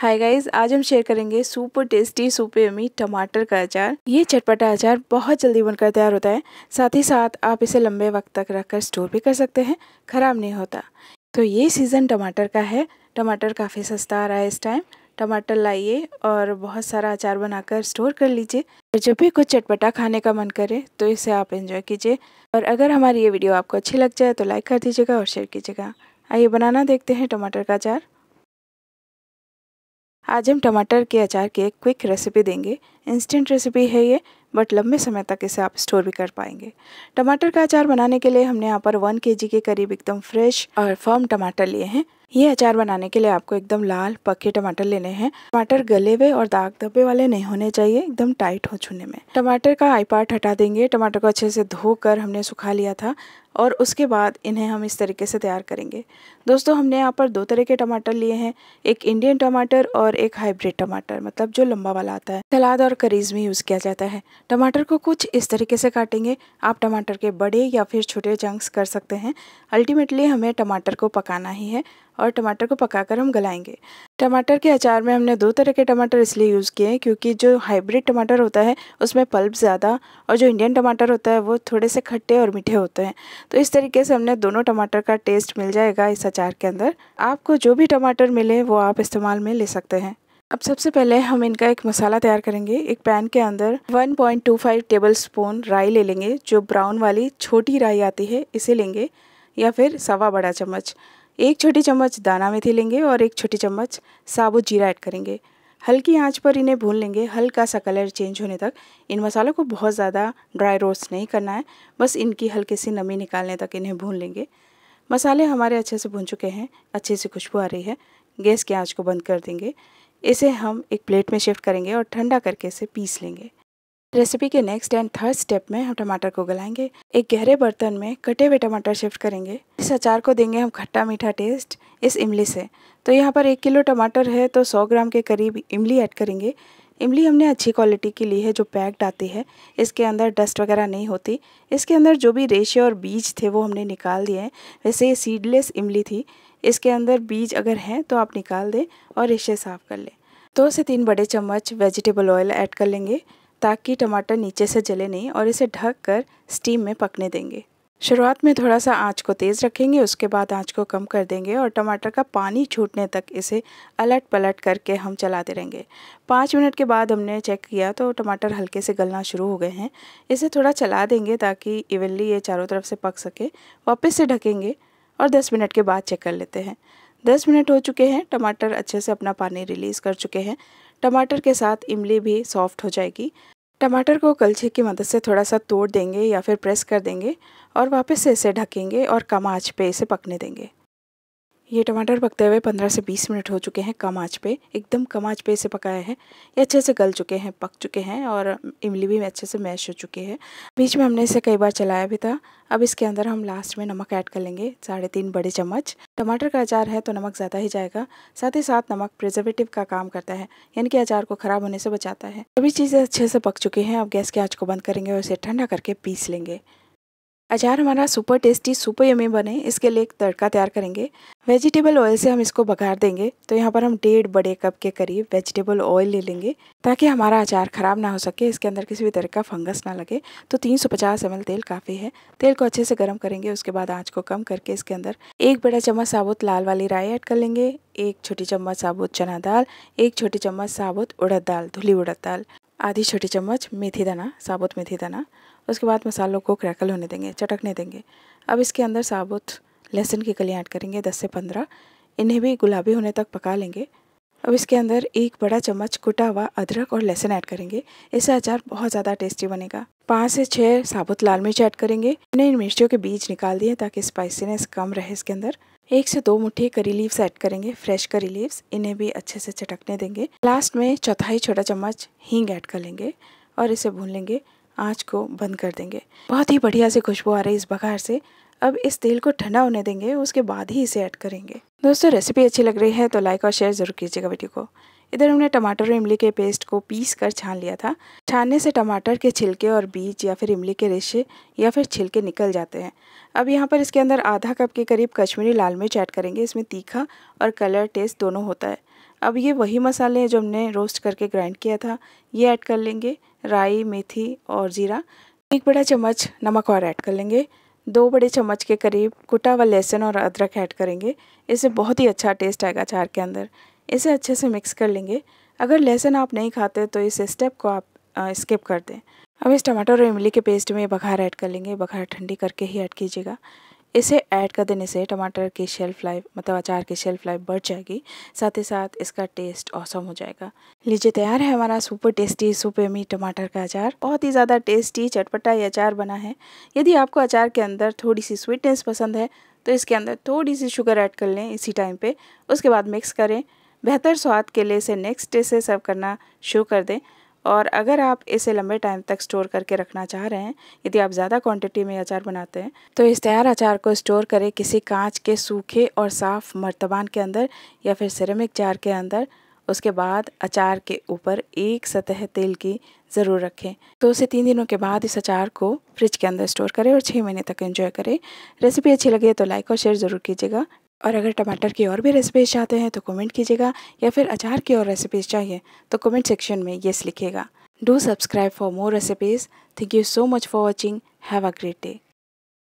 hi guys आज हम share करेंगे सुपर टेस्टी सुपर यमी टमाटर का अचार ये चटपटा अचार बहुत जल्दी बनकर तैयार होता है साथ ही साथ आप इसे लंबे वक्त तक रखकर स्टोर भी कर सकते हैं ख़राब नहीं होता तो ये सीज़न टमाटर का है टमाटर काफ़ी सस्ता आ रहा है इस टाइम टमाटर लाइए और बहुत सारा अचार बनाकर स्टोर कर लीजिए और जब भी कुछ चटपटा खाने का मन करे तो इसे आप इन्जॉय कीजिए और अगर हमारी ये वीडियो आपको अच्छी लग जाए तो लाइक कर दीजिएगा और शेयर कीजिएगा आइए बनाना देखते हैं टमाटर का अचार आज हम टमाटर के अचार की एक क्विक रेसिपी देंगे इंस्टेंट रेसिपी है ये बट लंबे समय तक इसे आप स्टोर भी कर पाएंगे टमाटर का अचार बनाने के लिए हमने यहाँ पर वन के के करीब एकदम फ्रेश और फर्म टमाटर लिए हैं ये अचार बनाने के लिए आपको एकदम लाल पके टमाटर लेने हैं टमाटर गले हुए और दाग धब्बे वाले नहीं होने चाहिए एकदम टाइट हो छूने में टमाटर का आई पार्ट हटा देंगे टमाटर को अच्छे से धोकर हमने सुखा लिया था और उसके बाद इन्हें हम इस तरीके से तैयार करेंगे दोस्तों हमने यहाँ पर दो तरह के टमाटर लिए हैं एक इंडियन टमाटर और एक हाइब्रिड टमाटर मतलब जो लंबा वाला आता है सलाद और करीज में यूज़ किया जाता है टमाटर को कुछ इस तरीके से काटेंगे आप टमाटर के बड़े या फिर छोटे चंक्स कर सकते हैं अल्टीमेटली हमें टमाटर को पकाना ही है और टमाटर को पकाकर हम गलाएंगे टमाटर के अचार में हमने दो तरह के टमाटर इसलिए यूज़ किए हैं क्योंकि जो हाइब्रिड टमाटर होता है उसमें पल्प ज़्यादा और जो इंडियन टमाटर होता है वो थोड़े से खट्टे और मीठे होते हैं तो इस तरीके से हमने दोनों टमाटर का टेस्ट मिल जाएगा इस अचार के अंदर आपको जो भी टमाटर मिले वो आप इस्तेमाल में ले सकते हैं अब सबसे पहले हम इनका एक मसाला तैयार करेंगे एक पैन के अंदर 1.25 टेबल स्पून राई ले लेंगे जो ब्राउन वाली छोटी राई आती है इसे लेंगे या फिर सवा बड़ा चम्मच एक छोटी चम्मच दाना मेथी लेंगे और एक छोटी चम्मच साबुत जीरा ऐड करेंगे हल्की आंच पर इन्हें भून लेंगे हल्का सा कलर चेंज होने तक इन मसालों को बहुत ज़्यादा ड्राई रोस्ट नहीं करना है बस इनकी हल्की सी नमी निकालने तक इन्हें भून लेंगे मसाले हमारे अच्छे से भून चुके हैं अच्छे से खुशबू आ रही है गैस की आँच को बंद कर देंगे इसे हम एक प्लेट में शिफ्ट करेंगे और ठंडा करके इसे पीस लेंगे रेसिपी के नेक्स्ट एंड थर्ड स्टेप में हम टमाटर को गलाएंगे एक गहरे बर्तन में कटे हुए टमाटर शिफ्ट करेंगे इस अचार को देंगे हम खट्टा मीठा टेस्ट इस इमली से तो यहाँ पर एक किलो टमाटर है तो सौ ग्राम के करीब इमली ऐड करेंगे इमली हमने अच्छी क्वालिटी की ली है जो पैक्ड आती है इसके अंदर डस्ट वगैरह नहीं होती इसके अंदर जो भी रेशे और बीज थे वो हमने निकाल दिए हैं वैसे ये सीडलेस इमली थी इसके अंदर बीज अगर हैं तो आप निकाल दें और रेशे साफ़ कर लें दो से तीन बड़े चम्मच वेजिटेबल ऑयल ऐड कर लेंगे ताकि टमाटर नीचे से जले नहीं और इसे ढक कर स्टीम में पकने देंगे शुरुआत में थोड़ा सा आंच को तेज़ रखेंगे उसके बाद आंच को कम कर देंगे और टमाटर का पानी छूटने तक इसे अलट पलट करके हम चलाते रहेंगे पाँच मिनट के बाद हमने चेक किया तो टमाटर हल्के से गलना शुरू हो गए हैं इसे थोड़ा चला देंगे ताकि इवनली ये चारों तरफ से पक सके वापस से ढकेंगे और दस मिनट के बाद चेक कर लेते हैं दस मिनट हो चुके हैं टमाटर अच्छे से अपना पानी रिलीज़ कर चुके हैं टमाटर के साथ इमली भी सॉफ्ट हो जाएगी टमाटर को कलछे की मदद से थोड़ा सा तोड़ देंगे या फिर प्रेस कर देंगे और वापस से इसे ढकेंगे और कम आँच पे इसे पकने देंगे ये टमाटर पकते हुए पंद्रह से बीस मिनट हो चुके हैं कम आँच पे एकदम कम आँच पे इसे पकाया है ये अच्छे से गल चुके हैं पक चुके हैं और इमली भी अच्छे से मैश हो चुकी है बीच में हमने इसे कई बार चलाया भी था अब इसके अंदर हम लास्ट में नमक ऐड कर लेंगे साढ़े तीन बड़े चम्मच टमाटर का अचार है तो नमक ज़्यादा ही जाएगा साथ ही साथ नमक प्रिजर्वेटिव का काम करता है यानी कि अचार को ख़राब होने से बचाता है सभी चीज़ें अच्छे से पक चुकी हैं अब गैस के आँच को बंद करेंगे और इसे ठंडा करके पीस लेंगे अचार हमारा सुपर टेस्टी सुपर यमी बने इसके लिए एक तड़का तैयार करेंगे वेजिटेबल ऑयल से हम इसको बघार देंगे तो यहाँ पर हम डेढ़ बड़े कप के करीब वेजिटेबल ऑयल ले लेंगे ताकि हमारा अचार ख़राब ना हो सके इसके अंदर किसी भी तरह का फंगस ना लगे तो 350 सौ पचास तेल काफ़ी है तेल को अच्छे से गर्म करेंगे उसके बाद आँच को कम करके इसके अंदर एक बड़ा चम्मच साबुत लाल वाली राय ऐड कर लेंगे एक छोटी चम्मच साबुत चना दाल एक छोटी चम्मच साबुत उड़द दाल धुली उड़द दाल आधी छोटी चम्मच मेथी दाना साबुत मेथी दाना उसके बाद मसालों को क्रैकल होने देंगे चटकने देंगे अब इसके अंदर साबुत लहसुन की कलियाँ ऐड करेंगे दस से पंद्रह इन्हें भी गुलाबी होने तक पका लेंगे अब इसके अंदर एक बड़ा चम्मच कुटा हुआ अदरक और लहसुन ऐड करेंगे इससे अचार बहुत ज़्यादा टेस्टी बनेगा पाँच से छः साबुत लाल मिर्च ऐड करेंगे हमने इन मिर्चियों के बीज निकाल दिए ताकि स्पाइसीनेस कम रहे इसके अंदर एक से दो मुट्ठी करी लीव्स ऐड करेंगे फ्रेश करी लीव्स इन्हें भी अच्छे से चटकने देंगे लास्ट में चौथाई छोटा चम्मच हींग ऐड कर लेंगे और इसे भून लेंगे आँच को बंद कर देंगे बहुत ही बढ़िया से खुशबू आ रही है इस बघार से अब इस तेल को ठंडा होने देंगे उसके बाद ही इसे ऐड करेंगे दोस्तों रेसिपी अच्छी लग रही है तो लाइक और शेयर ज़रूर कीजिएगा वीडियो को इधर हमने टमाटर और इमली के पेस्ट को पीस कर छान लिया था छानने से टमाटर के छिलके और बीज या फिर इमली के रेशे या फिर छिलके निकल जाते हैं अब यहाँ पर इसके अंदर आधा कप के करीब कश्मीरी लाल मिर्च ऐड करेंगे इसमें तीखा और कलर टेस्ट दोनों होता है अब ये वही मसाले हैं जो हमने रोस्ट करके ग्राइंड किया था ये ऐड कर लेंगे राई मेथी और जीरा एक बड़ा चम्मच नमक और ऐड कर लेंगे दो बड़े चम्मच के करीब कुटा हुआ लहसुन और अदरक ऐड करेंगे इससे बहुत ही अच्छा टेस्ट आएगा अचार के अंदर इसे अच्छे से मिक्स कर लेंगे अगर लहसुन आप नहीं खाते तो इस स्टेप को आप स्किप कर दें अब इस टमाटर और इमली के पेस्ट में बघार ऐड कर लेंगे बघार ठंडी करके ही ऐड कीजिएगा इसे ऐड कर देने से टमाटर की शेल्फ लाइफ मतलब अचार की शेल्फ लाइफ बढ़ जाएगी साथ ही साथ इसका टेस्ट औसम हो जाएगा लीजिए तैयार है हमारा सुपर टेस्टी सुपेमी टमाटर का अचार बहुत ही ज़्यादा टेस्टी चटपटा ये अचार बना है यदि आपको अचार के अंदर थोड़ी सी स्वीटनेस पसंद है तो इसके अंदर थोड़ी सी शुगर ऐड कर लें इसी टाइम पर उसके बाद मिक्स करें बेहतर स्वाद के लिए इसे नेक्स्ट डे से सर्व करना शुरू कर दें और अगर आप इसे लंबे टाइम तक स्टोर करके रखना चाह रहे हैं यदि आप ज़्यादा क्वांटिटी में अचार बनाते हैं तो इस तैयार अचार को स्टोर करें किसी कांच के सूखे और साफ़ मर्तबान के अंदर या फिर सिरेमिक जार के अंदर उसके बाद अचार के ऊपर एक सतह तेल की ज़रूर रखें तो उसे तीन दिनों के बाद इस अचार को फ्रिज के अंदर स्टोर करें और छः महीने तक इन्जॉय करें रेसिपी अच्छी लगी तो लाइक और शेयर ज़रूर कीजिएगा और अगर टमाटर की और भी रेसिपीज़ चाहते हैं तो कमेंट कीजिएगा या फिर अचार की और रेसिपीज़ चाहिए तो कमेंट सेक्शन में येस लिखिएगा do subscribe for more recipes thank you so much for watching have a great day